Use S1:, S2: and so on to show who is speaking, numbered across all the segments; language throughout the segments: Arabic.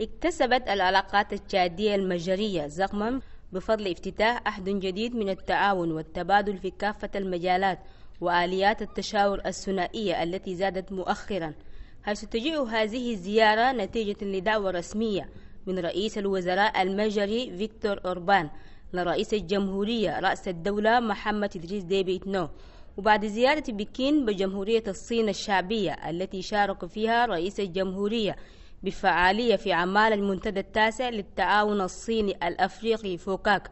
S1: اكتسبت العلاقات التشادية المجرية زخما بفضل افتتاح عهد جديد من التعاون والتبادل في كافة المجالات وآليات التشاور الثنائية التي زادت مؤخرا حيث تجيء هذه الزيارة نتيجة لدعوة رسمية من رئيس الوزراء المجري فيكتور أوربان لرئيس الجمهورية رأس الدولة محمد إدريس ديبي نو وبعد زيارة بكين بجمهورية الصين الشعبية التي شارك فيها رئيس الجمهورية بفعالية في عمال المنتدى التاسع للتعاون الصيني الأفريقي فوكاك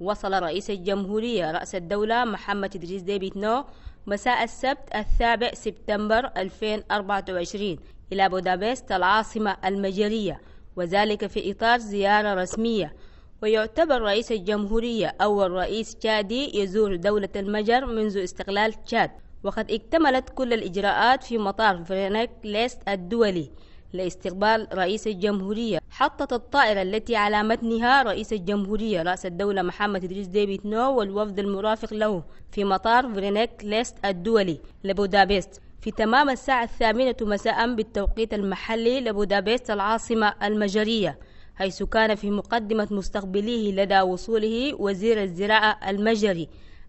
S1: وصل رئيس الجمهورية رأس الدولة محمد إدريس ديبيت نو مساء السبت السابع سبتمبر 2024 إلى بودابست العاصمة المجرية وذلك في إطار زيارة رسمية ويعتبر رئيس الجمهورية أول رئيس تشادي يزور دولة المجر منذ استقلال تشاد وقد اكتملت كل الإجراءات في مطار فرينك ليست الدولي لاستقبال رئيس الجمهورية حطت الطائرة التي على متنها رئيس الجمهورية رأس الدولة محمد إدريس ديفيد نو والوفد المرافق له في مطار فرينيك ليست الدولي لبودابست في تمام الساعة الثامنة مساء بالتوقيت المحلي لبودابست العاصمة المجرية حيث كان في مقدمة مستقبليه لدى وصوله وزير الزراعة المجري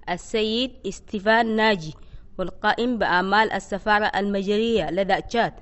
S1: السيد استيفان ناجي والقائم بأعمال السفارة المجرية لدى تشاد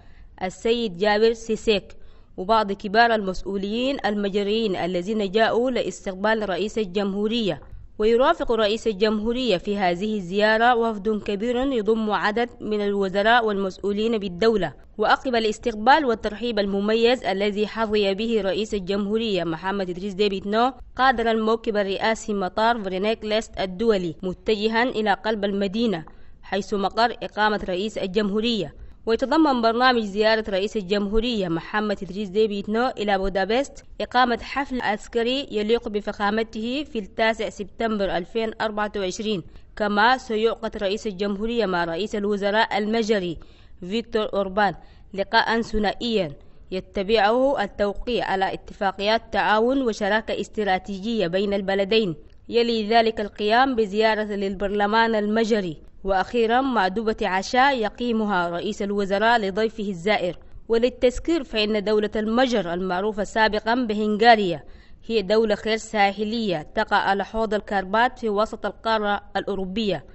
S1: السيد جابر سيسيك وبعض كبار المسؤولين المجريين الذين جاءوا لاستقبال رئيس الجمهورية ويرافق رئيس الجمهورية في هذه الزيارة وفد كبير يضم عدد من الوزراء والمسؤولين بالدولة وأقب الاستقبال والترحيب المميز الذي حظي به رئيس الجمهورية محمد إدريس ديبيت نو قادر الموكب الرئاسي مطار فرينيك ليست الدولي متجها إلى قلب المدينة حيث مقر إقامة رئيس الجمهورية ويتضمن برنامج زيارة رئيس الجمهورية محمد إدريس ديبيتنو إلى بودابست إقامة حفل عسكري يليق بفخامته في التاسع سبتمبر 2024 كما سيعقد رئيس الجمهورية مع رئيس الوزراء المجري فيكتور أوربان لقاء ثنائيا يتبعه التوقيع على اتفاقيات تعاون وشراكة استراتيجية بين البلدين يلي ذلك القيام بزيارة للبرلمان المجري وأخيرا معدوبة عشاء يقيمها رئيس الوزراء لضيفه الزائر وللتذكير فإن دولة المجر المعروفة سابقا بهنغاريا هي دولة غير ساحلية تقع على حوض الكربات في وسط القارة الأوروبية